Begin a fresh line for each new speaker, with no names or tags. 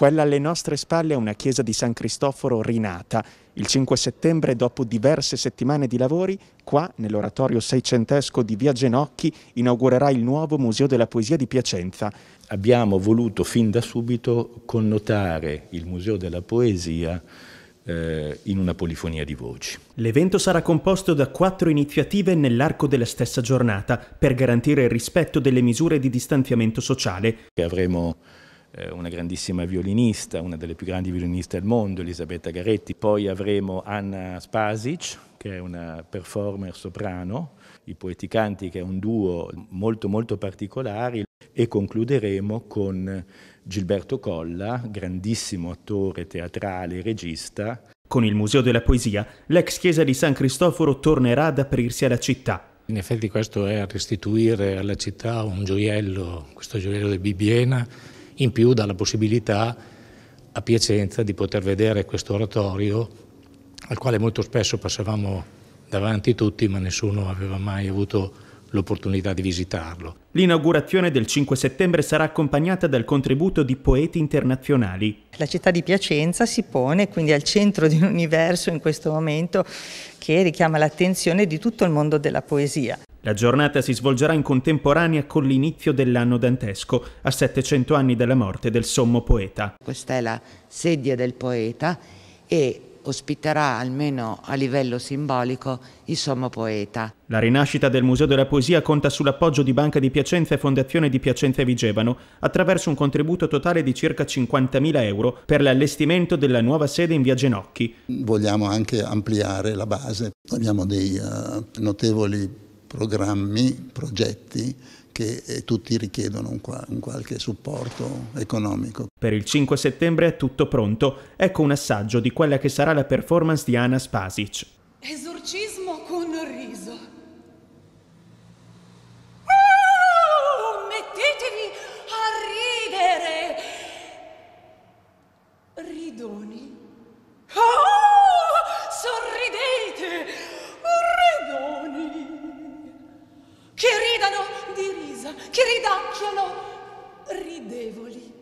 Quella alle nostre spalle è una chiesa di San Cristoforo rinata. Il 5 settembre, dopo diverse settimane di lavori, qua, nell'oratorio seicentesco di Via Genocchi,
inaugurerà il nuovo Museo della Poesia di Piacenza. Abbiamo voluto fin da subito connotare il Museo della Poesia eh, in una polifonia di voci.
L'evento sarà composto da quattro iniziative nell'arco della stessa giornata per garantire
il rispetto delle misure di distanziamento sociale. Avremo eh, una grandissima violinista, una delle più grandi violiniste al mondo, Elisabetta Garetti. Poi avremo Anna Spasic, che è una performer soprano, i Poeticanti, che è un duo molto molto particolare, e concluderemo con Gilberto Colla, grandissimo attore teatrale e regista. Con il Museo della Poesia,
l'ex
chiesa di San Cristoforo tornerà ad aprirsi alla città. In effetti questo è restituire alla città un gioiello, questo gioiello di Bibiena, in più dà la possibilità a Piacenza di poter vedere questo oratorio al quale molto spesso passavamo davanti tutti ma nessuno aveva mai avuto l'opportunità di visitarlo.
L'inaugurazione del 5 settembre sarà accompagnata dal contributo di poeti
internazionali. La città di Piacenza si pone quindi al centro di un universo in questo momento che richiama l'attenzione di tutto il mondo della poesia.
La giornata si svolgerà in contemporanea con l'inizio dell'anno dantesco, a 700 anni dalla morte del sommo poeta.
Questa è la sedia del poeta e ospiterà almeno a livello simbolico il sommo poeta.
La rinascita del Museo della Poesia conta sull'appoggio di Banca di Piacenza e Fondazione di Piacenza e Vigevano attraverso un contributo totale di circa 50.000 euro per l'allestimento della nuova sede in via Genocchi. Vogliamo anche ampliare la base, abbiamo dei uh, notevoli programmi, progetti che eh, tutti richiedono un, qua, un, qualche supporto economico. Per il 5 settembre è tutto pronto. Ecco un assaggio di quella che sarà la performance di Anna Spasic.
Esorcismo con riso. Oh, mettetevi a ridere. Ridoni. Oh, sorridete. sorpresa che ridacchiano ridevoli.